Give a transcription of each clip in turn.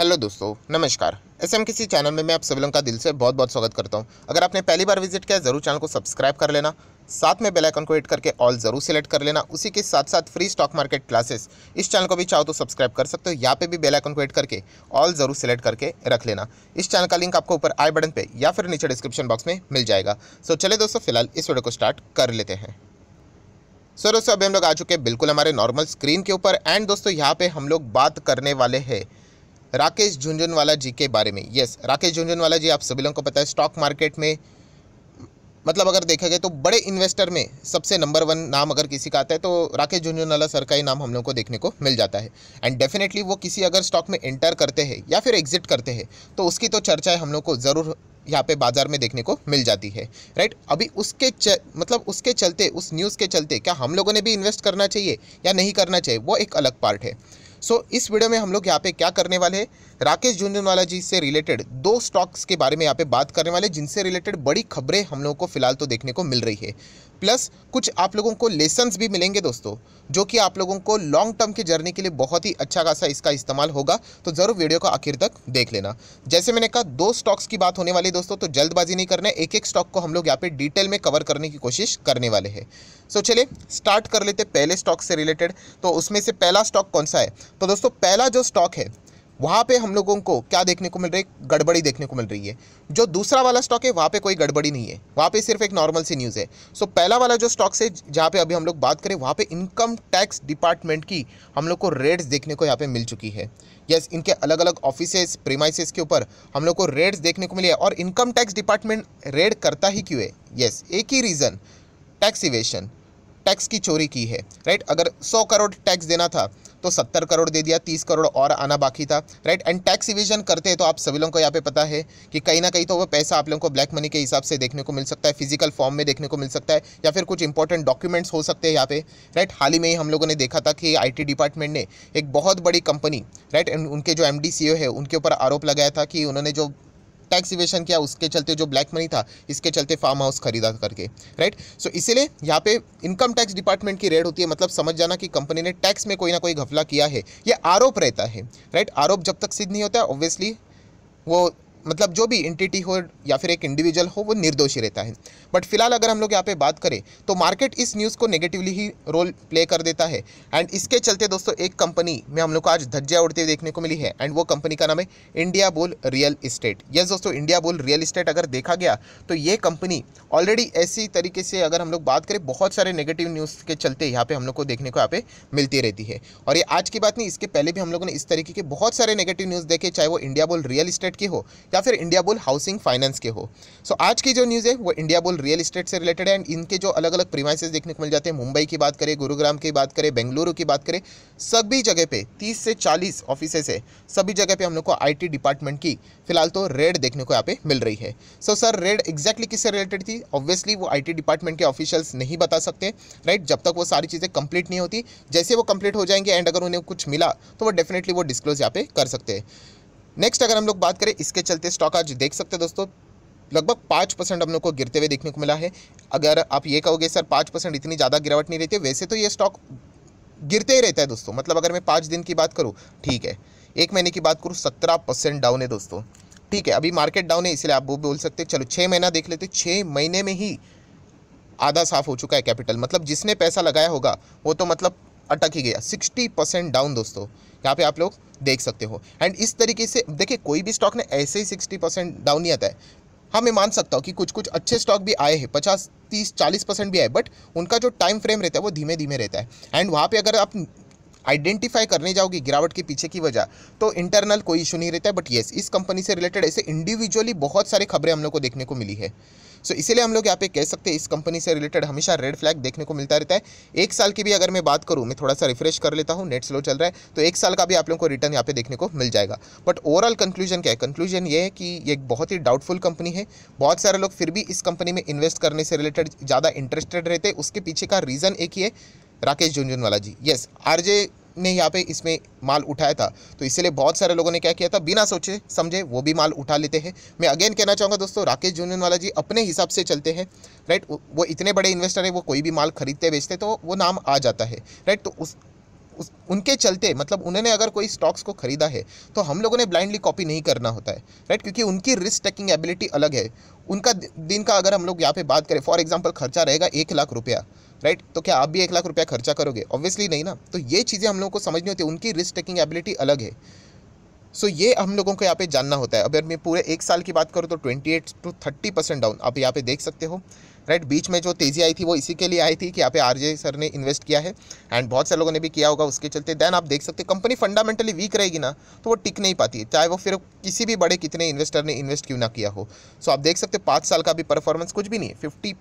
hello दोस्तों नमस्कार S M किसी चैनल में मैं आप सभी लोगों का दिल से बहुत बहुत स्वागत करता हूं अगर आपने पहली बार विजिट किया ज़रूर चैनल को सब्सक्राइब कर लेना साथ में बेल आइकन को हिट करके ऑल ज़रूर सेलेक्ट कर लेना उसी के साथ साथ फ्री स्टॉक मार्केट क्लासेस इस चैनल को भी चाहो तो सब्सक्राइब कर सकते हो यहाँ पे भी बेल आइकन को हिट करके ऑल ज़रूर सेलेक्ट करके रख लेना इस चैनल का लिंक आपको ऊपर आई बटन पर या फिर नीचे डिस्क्रिप्शन बॉक्स में मिल जाएगा सो चले दोस्तों फिलहाल इस वीडियो को स्टार्ट कर लेते हैं सो दोस्तों अभी हम लोग आ चुके हैं बिल्कुल हमारे नॉर्मल स्क्रीन के ऊपर एंड दोस्तों यहाँ पे हम लोग बात करने वाले हैं राकेश झुंझुनवाला जी के बारे में यस राकेश झुंझुनवाला जी आप सभी लोगों को पता है स्टॉक मार्केट में मतलब अगर देखा गया तो बड़े इन्वेस्टर में सबसे नंबर वन नाम अगर किसी का आता है तो राकेश झुंझुनवाला सर का ही नाम हम लोग को देखने को मिल जाता है एंड डेफिनेटली वो किसी अगर स्टॉक में एंटर करते हैं या फिर एग्जिट करते हैं तो उसकी तो चर्चाएँ हम लोग को ज़रूर यहाँ पे बाज़ार में देखने को मिल जाती है राइट अभी उसके च, मतलब उसके चलते उस न्यूज़ के चलते क्या हम लोगों ने भी इन्वेस्ट करना चाहिए या नहीं करना चाहिए वो एक अलग पार्ट है सो so, इस वीडियो में हम लोग यहाँ पे क्या करने वाले हैं राकेश झुंझुनवाला जी से रिलेटेड दो स्टॉक्स के बारे में यहाँ पे बात करने वाले जिनसे रिलेटेड बड़ी खबरें हम लोगों को फिलहाल तो देखने को मिल रही है प्लस कुछ आप लोगों को लेसन्स भी मिलेंगे दोस्तों जो कि आप लोगों को लॉन्ग टर्म की जर्नी के लिए बहुत ही अच्छा खासा इसका इस्तेमाल होगा तो ज़रूर वीडियो को आखिर तक देख लेना जैसे मैंने कहा दो स्टॉक्स की बात होने वाली दोस्तों तो जल्दबाजी नहीं करना एक एक स्टॉक को हम लोग यहाँ पे डिटेल में कवर करने की कोशिश करने वाले हैं सो चले स्टार्ट कर लेते पहले स्टॉक से रिलेटेड तो उसमें से पहला स्टॉक कौन सा है तो दोस्तों पहला जो स्टॉक है वहाँ पे हम लोगों को क्या देखने को मिल रही है गड़बड़ी देखने को मिल रही है जो दूसरा वाला स्टॉक है वहाँ पे कोई गड़बड़ी नहीं है वहाँ पे सिर्फ एक नॉर्मल सी न्यूज़ है सो so, पहला वाला जो स्टॉक्स है जहाँ पे अभी हम लोग बात करें वहाँ पे इनकम टैक्स डिपार्टमेंट की हम लोग को रेट्स देखने को यहाँ पर मिल चुकी है यस yes, इनके अलग अलग ऑफिसेज प्रीमाइसिस के ऊपर हम लोग को रेड्स देखने को मिली है और इनकम टैक्स डिपार्टमेंट रेड करता ही क्यों है यस yes, एक ही रीज़न टैक्स इवेशन टैक्स की चोरी की है राइट अगर सौ करोड़ टैक्स देना था तो सत्तर करोड़ दे दिया तीस करोड़ और आना बाकी था राइट एंड टैक्स इविजन करते हैं तो आप सभी लोगों को यहाँ पे पता है कि कहीं ना कहीं तो वो पैसा आप लोगों को ब्लैक मनी के हिसाब से देखने को मिल सकता है फिजिकल फॉर्म में देखने को मिल सकता है या फिर कुछ इंपॉर्टेंट डॉक्यूमेंट्स हो सकते हैं यहाँ पे राइट हाल ही में ही हम लोगों ने देखा था कि आई डिपार्टमेंट ने एक बहुत बड़ी कंपनी राइट उनके जो एम है उनके ऊपर आरोप लगाया था कि उन्होंने जो टैक्स इवेशन किया उसके चलते जो ब्लैक मनी था इसके चलते फार्म हाउस खरीदा करके राइट सो इसीलिए यहाँ पे इनकम टैक्स डिपार्टमेंट की रेड होती है मतलब समझ जाना कि कंपनी ने टैक्स में कोई ना कोई घफला किया है ये आरोप रहता है राइट आरोप जब तक सिद्ध नहीं होता ऑब्वियसली वो मतलब जो भी इंटिटी हो या फिर एक इंडिविजुअल हो वो निर्दोषी रहता है बट फिलहाल अगर हम लोग यहाँ पे बात करें तो मार्केट इस न्यूज़ को नेगेटिवली ही रोल प्ले कर देता है एंड इसके चलते दोस्तों एक कंपनी में हम लोग को आज धज्जिया उड़ते हुए देखने को मिली है एंड वो कंपनी का नाम है India bulls real estate yes दोस्तों इंडिया बोल रियल इस्टेट अगर देखा गया तो ये कंपनी ऑलरेडी ऐसी तरीके से अगर हम लोग बात करें बहुत सारे नेगेटिव न्यूज़ के चलते यहाँ पर हम लोग को देखने को यहाँ पे मिलती रहती है और ये आज की बात नहीं इसके पहले भी हम लोगों ने इस तरीके के बहुत सारे नेगेटिव न्यूज़ देखे चाहे वो इंडिया बोल रियल इस्टेट की हो या फिर इंडिया बुल हाउसिंग फाइनेंस के हो सो so, आज की जो न्यूज़ है वो इंडिया बुल रियल इस्टेट से रिलेटेड है एंड इनके जो अलग अलग प्रीमाइस देखने को मिल जाते हैं मुंबई की बात करें गुरुग्राम की बात करें बेंगलुरु की बात करें सभी जगह पे तीस से चालीस ऑफिसेस है सभी जगह पे हम लोग को आई डिपार्टमेंट की फिलहाल तो रेड देखने को यहाँ पे मिल रही है सो सर रेड एग्जैक्टली किससे रिलेटेड थी ऑब्वियसली वो आई डिपार्टमेंट के ऑफिशियल्स नहीं बता सकते राइट जब तक वो सारी चीज़ें कंप्लीट नहीं होती जैसे वो कंप्लीट हो जाएंगे एंड अगर उन्हें कुछ मिला तो वो डेफिनेटली वो डिस्क्लोज यहाँ पे कर सकते हैं नेक्स्ट अगर हम लोग बात करें इसके चलते स्टॉक आज देख सकते हैं दोस्तों लगभग पाँच परसेंट हम लोग को गिरते हुए देखने को मिला है अगर आप ये कहोगे सर पाँच परसेंट इतनी ज़्यादा गिरावट नहीं रहती वैसे तो ये स्टॉक गिरते ही रहता है दोस्तों मतलब अगर मैं पाँच दिन की बात करूँ ठीक है एक महीने की बात करूँ सत्रह परसेंट डाउन है दोस्तों ठीक है अभी मार्केट डाउन है इसलिए आप वो बोल सकते चलो छः महीना देख लेते छः महीने में ही आधा साफ हो चुका है कैपिटल मतलब जिसने पैसा लगाया होगा वो तो मतलब अटक ही गया 60 परसेंट डाउन दोस्तों यहाँ पे आप लोग देख सकते हो एंड इस तरीके से देखिए कोई भी स्टॉक ने ऐसे ही सिक्सटी परसेंट डाउन नहीं आता है हाँ मैं मान सकता हूँ कि कुछ कुछ अच्छे स्टॉक भी आए हैं पचास तीस चालीस परसेंट भी आए बट उनका जो टाइम फ्रेम रहता है वो धीमे धीमे रहता है एंड वहाँ पे अगर आप आइडेंटिफाई करने जाओगे गिरावट के पीछे की वजह तो इंटरनल कोई इशू नहीं रहता है बट येस इस कंपनी से रिलेटेड ऐसे इंडिविजुअली बहुत सारी खबरें हम लोग को देखने को मिली है सो so, इसीलिए हम लोग यहाँ पे कह सकते हैं इस कंपनी से रिलेटेड हमेशा रेड फ्लैग देखने को मिलता रहता है एक साल की भी अगर मैं बात करूँ मैं थोड़ा सा रिफ्रेश कर लेता हूँ नेट स्लो चल रहा है तो एक साल का भी आप लोगों को रिटर्न यहाँ पे देखने को मिल जाएगा बट ओवरऑल कंक्लूजन क्या है कंक्लूजन ये है कि ये एक बहुत ही डाउटफुल कंपनी है बहुत सारे लोग फिर भी इस कंपनी में इन्वेस्ट करने से रिलेटेड ज़्यादा इंटरेस्टेड रहते उसके पीछे का रीज़न एक ही है राकेश झुंझुनवाला जी यस आरजे ने यहाँ पे इसमें माल उठाया था तो इसलिए बहुत सारे लोगों ने क्या किया था बिना सोचे समझे वो भी माल उठा लेते हैं मैं अगेन कहना चाहूँगा दोस्तों राकेश झुंझुनवाला जी अपने हिसाब से चलते हैं राइट वो इतने बड़े इन्वेस्टर हैं वो कोई भी माल खरीदते बेचते तो वो नाम आ जाता है राइट तो उस उस उनके चलते मतलब उन्होंने अगर कोई स्टॉक्स को खरीदा है तो हम लोगों ने ब्लाइंडली कॉपी नहीं करना होता है राइट क्योंकि उनकी रिस्क टेकिंग एबिलिटी अलग है उनका दिन का अगर हम लोग यहाँ पे बात करें फॉर एग्जाम्पल खर्चा रहेगा एक लाख रुपया राइट तो क्या आप भी एक लाख रुपया खर्चा करोगे ऑब्वियसली नहीं ना तो ये चीज़ें हम लोगों को समझनी होती है उनकी रिस्क टेकिंग एबिलिटी अलग है सो so, ये हम लोगों को यहाँ पे जानना होता है अगर मैं पूरे एक साल की बात करूँ तो 28 टू 30 परसेंट डाउन आप यहाँ पे देख सकते हो राइट बीच में जो तेज़ी आई थी वो इसी के लिए आई थी कि यहाँ पे आरजे सर ने इन्वेस्ट किया है एंड बहुत सारे लोगों ने भी किया होगा उसके चलते देन आप देख सकते कंपनी फंडामेंटली वीक रहेगी ना तो वो टिक नहीं पाती चाहे वो फिर किसी भी बड़े कितने इन्वेस्टर ने इन्वेस्ट क्यों ना किया हो सो so आप देख सकते पाँच साल का भी परफॉर्मेंस कुछ भी नहीं है फिफ्टी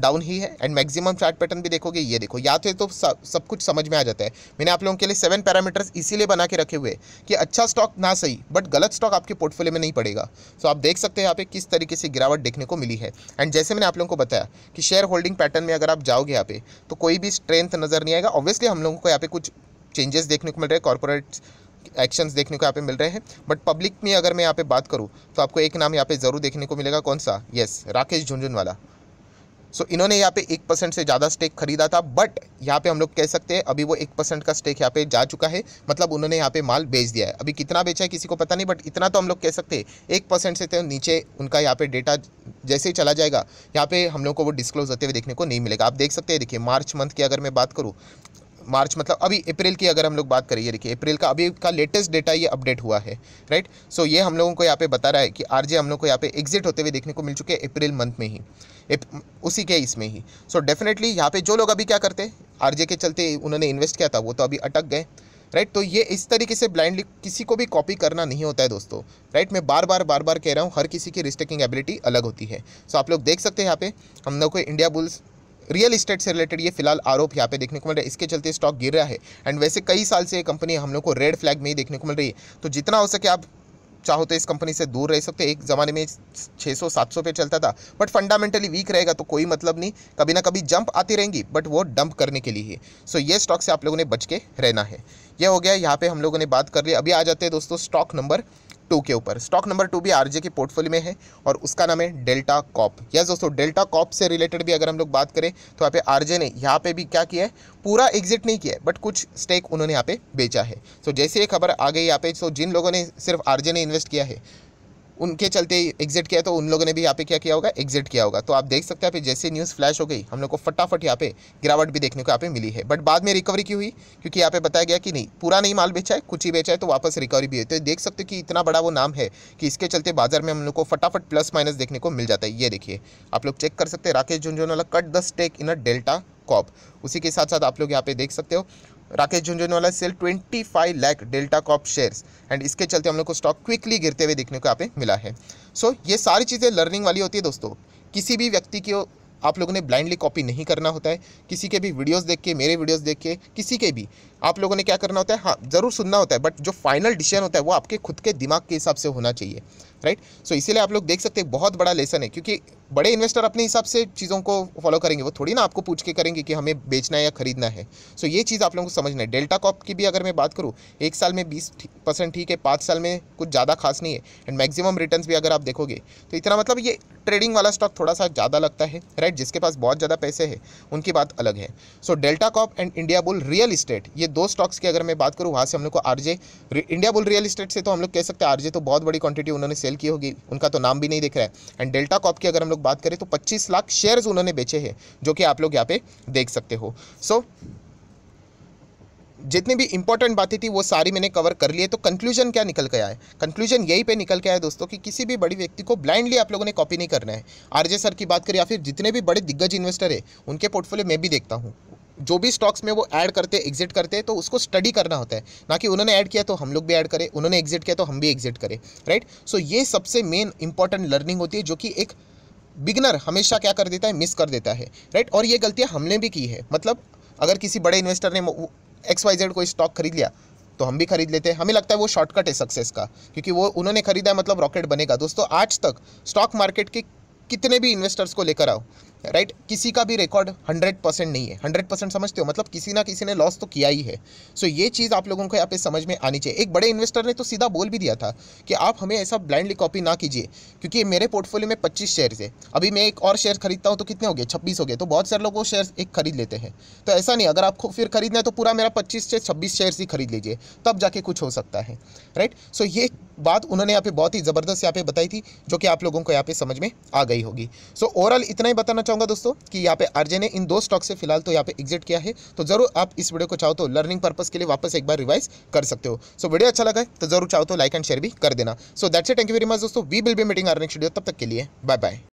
डाउन ही है एंड मैक्सिमम चार्ट पैटर्न भी देखोगे ये देखो या तो तो सब, सब कुछ समझ में आ जाता है मैंने आप लोगों के लिए सेवन पैरामीटर्स इसीलिए बना के रखे हुए कि अच्छा स्टॉक ना सही बट गलत स्टॉक आपके पोर्टफोलियो में नहीं पड़ेगा सो so, आप देख सकते हैं यहाँ पे किस तरीके से गिरावट देखने को मिली है एंड जैसे मैंने आप लोगों को बताया कि शेयर होल्डिंग पैटर्न में अगर आप जाओगे यहाँ पे तो कोई भी स्ट्रेंथ नज़र नहीं आएगा ऑब्वियसली हम लोगों को यहाँ पे कुछ चेंजेस देखने को मिल रहे हैं कॉरपोरेट एक्शंस देखने को यहाँ पे मिल रहे हैं बट पब्लिक में अगर मैं यहाँ पे बात करूँ तो आपको एक नाम यहाँ पे ज़रूर देखने को मिलेगा कौन सा yes Rakesh Jhunjhunwala so so, इन्होंने यहाँ पे एक परसेंट से ज़्यादा स्टेक खरीदा था बट यहाँ पे हम लोग कह सकते हैं अभी वो एक परसेंट का स्टेक यहाँ पे जा चुका है मतलब उन्होंने यहाँ पे माल बेच दिया है अभी कितना बेचा है किसी को पता नहीं बट इतना तो हम लोग कह सकते हैं एक परसेंट से तो नीचे उनका यहाँ पे डेटा जैसे ही चला जाएगा यहाँ पे हम लोग को वो डिस्क्लोज होते हुए देखने को नहीं मिलेगा आप देख सकते हैं देखिए मार्च मंथ की अगर मैं बात करूँ मार्च मतलब अभी अप्रैल की अगर हम लोग बात करिए देखिए अप्रैल का अभी का लेटेस्ट डेटा ये अपडेट हुआ है राइट सो ये हम लोगों को यहाँ पे बता रहा है कि आरजे हम लोग को यहाँ पे एग्जिट होते हुए देखने को मिल चुके हैं अप्रैल मंथ में ही उसी के इसमें ही सो डेफिनेटली यहाँ पे जो लोग अभी क्या करते आर के चलते उन्होंने इन्वेस्ट किया था वो तो अभी अटक गए राइट तो ये इस तरीके से ब्लाइंडली किसी को भी कॉपी करना नहीं होता है दोस्तों राइट मैं बार बार बार बार कह रहा हूँ हर किसी की रिस्टेकिंग एबिलिटी अलग होती है सो so, आप लोग देख सकते हैं यहाँ पे हम लोग को इंडिया बुल्स रियल इस्टेट से रिलेटेड ये फिलहाल आरोप यहाँ पे देखने को मिल रहा है इसके चलते स्टॉक गिर रहा है एंड वैसे कई साल से ये कंपनी हम लोग को रेड फ्लैग में ही देखने को मिल रही है तो जितना हो सके आप चाहो तो इस कंपनी से दूर रह सकते एक ज़माने में 600 700 पे चलता था बट फंडामेंटली वीक रहेगा तो कोई मतलब नहीं कभी ना कभी जंप आती रहेंगी बट वो डंप करने के लिए ही सो ये स्टॉक से आप लोगों ने बच के रहना है यह हो गया यहाँ पे हम लोगों ने बात कर ली अभी आ जाते हैं दोस्तों स्टॉक नंबर टू के ऊपर स्टॉक नंबर टू भी आरजे की पोर्टफोलियो में है और उसका नाम है डेल्टा कॉप यस दोस्तों डेल्टा कॉप से रिलेटेड भी अगर हम लोग बात करें तो यहाँ पे आरजे ने यहाँ पे भी क्या किया है पूरा एग्जिट नहीं किया है बट कुछ स्टेक उन्होंने यहाँ पे बेचा है सो so, जैसे ये खबर आ गई यहाँ पे सो so, जिन लोगों ने सिर्फ आरजे ने इन्वेस्ट किया है उनके चलते एग्जिट किया तो उन लोगों ने भी यहाँ पे क्या किया होगा एग्जिट किया होगा तो आप देख सकते हैं पे जैसे न्यूज़ फ्लैश हो गई हम लोग को फटाफट यहाँ पे गिरावट भी देखने को यहाँ पे मिली है बट बाद में रिकवरी क्यों हुई क्योंकि यहाँ पे बताया गया कि नहीं पूरा नहीं माल बेचा है कुछ ही बेचा है तो वापस रिकवरी भी हुई तो देख सकते हो कि इतना बड़ा वो नाम है कि इसके चलते बाजार में हम लोग को फटाफट प्लस माइनस देखने को मिल जाता है ये देखिए आप लोग चेक कर सकते हैं Rakesh Jhunjhunwala cut the stake in a Delta Corp उसी के साथ साथ आप लोग यहाँ पे देख सकते हो Rakesh Jhunjhunwala sell 25 lakh Delta Corp shares and इसके चलते हम लोग को स्टॉक क्विकली गिरते हुए देखने को यहाँ पे मिला है सो so, ये सारी चीज़ें लर्निंग वाली होती है दोस्तों किसी भी व्यक्ति को आप लोगों ने ब्लाइंडली कॉपी नहीं करना होता है किसी के भी वीडियोज़ देख के मेरे वीडियोज़ देख के किसी के भी आप लोगों ने क्या करना होता है हाँ ज़रूर सुनना होता है बट जो फाइनल डिसीजन होता है वो आपके खुद के दिमाग के हिसाब से होना चाहिए राइट सो so, इसीलिए आप लोग देख सकते हैं बहुत बड़ा लेसन है क्योंकि बड़े इन्वेस्टर अपने हिसाब से चीज़ों को फॉलो करेंगे वो थोड़ी ना आपको पूछ के करेंगे कि हमें बेचना है या खरीदना है सो so, ये चीज़ आप लोगों को समझना है डेल्टा कॉप की भी अगर मैं बात करूँ एक साल में बीस परसेंट ठीक है पाँच साल में कुछ ज़्यादा खास नहीं है एंड मैक्सिमम रिटर्न भी अगर आप देखोगे तो इतना मतलब ये ट्रेडिंग वाला स्टॉक थोड़ा सा ज़्यादा लगता है राइट जिसके पास बहुत ज़्यादा पैसे है उनकी बात अलग है so Delta Corp and India bull real estate ये दो स्टॉक्स की अगर मैं बात करूँ वहाँ से हम लोग को आर इंडिया बुल रियल इस्टेट से तो हम लोग कह सकते हैं जे तो बहुत बड़ी क्वांटिटी उन्होंने सेल की होगी उनका तो नाम भी नहीं दिख रहा है एंड डेल्टा कॉप की अगर हम लोग बात करें तो पच्चीस लाख शेयर्स उन्होंने बेचे हैं जो कि आप लोग यहाँ पे देख सकते हो सो so, जितनी भी इंपॉर्टेंट बातें थी वो सारी मैंने कवर कर ली है तो कंक्लूजन क्या निकल गया है कंक्लूजन यही पे निकल गया है दोस्तों कि किसी भी बड़ी व्यक्ति को ब्लाइंडली आप लोगों ने कॉपी नहीं करना है आरजे सर की बात करें या फिर जितने भी बड़े दिग्गज इन्वेस्टर है उनके पोर्टफोलियो में भी देखता हूँ जो भी स्टॉक्स में वो ऐड करते एग्जिट करते तो उसको स्टडी करना होता है ना कि उन्होंने ऐड किया तो हम लोग भी ऐड करें उन्होंने एग्जिट किया तो हम भी एग्जिट करें राइट सो ये सबसे मेन इंपॉर्टेंट लर्निंग होती है जो कि एक बिगनर हमेशा क्या कर देता है मिस कर देता है राइट और ये गलतियाँ हमने भी की है मतलब अगर किसी बड़े इन्वेस्टर ने एक्स वाई जेड कोई स्टॉक खरीद लिया तो हम भी खरीद लेते हैं हमें लगता है वो शॉर्टकट है सक्सेस का क्योंकि वो उन्होंने खरीदा है मतलब रॉकेट बनेगा दोस्तों आज तक स्टॉक मार्केट के कितने भी इन्वेस्टर्स को लेकर आओ राइट किसी का भी रिकॉर्ड हंड्रेड परसेंट नहीं है हंड्रेड परसेंट समझते हो मतलब किसी ना किसी ने लॉस तो किया ही है सो so, ये चीज़ आप लोगों को यहाँ पे समझ में आनी चाहिए एक बड़े इन्वेस्टर ने तो सीधा बोल भी दिया था कि आप हमें ऐसा ब्लाइंडली कॉपी ना कीजिए क्योंकि मेरे पोर्टफोलियो में पच्चीस शेयर है अभी मैं एक और शेयर खरीदता हूँ तो कितने हो गए छब्बीस हो गए तो बहुत सारे लोग वो शेयर एक खरीद लेते हैं तो ऐसा नहीं अगर आपको फिर खरीदना है तो पूरा मेरा पच्चीस से छब्बीस शेयर ही खरीद लीजिए तब जाके कुछ हो सकता है राइट सो ये बात उन्होंने यहाँ पे बहुत ही ज़बरदस्त यहाँ पे बताई थी जो कि आप लोगों को यहाँ पे समझ में आ गई होगी सो ओवरऑल इतना ही बताना चाहूंगा दोस्तों कि यहाँ पे आरजे ने इन दो स्टॉक से फिलहाल तो यहाँ पे एग्जिट किया है तो जरूर आप इस वीडियो को चाहो तो लर्निंग पर्पज के लिए वापस एक बार रिवाइज कर सकते हो सो वीडियो अच्छा लगा है तो जरूर चाहो तो लाइक एंड शेयर भी कर देना so that's a thank you very much दोस्तों we will be meeting our next video तब तक के लिए बाय बाय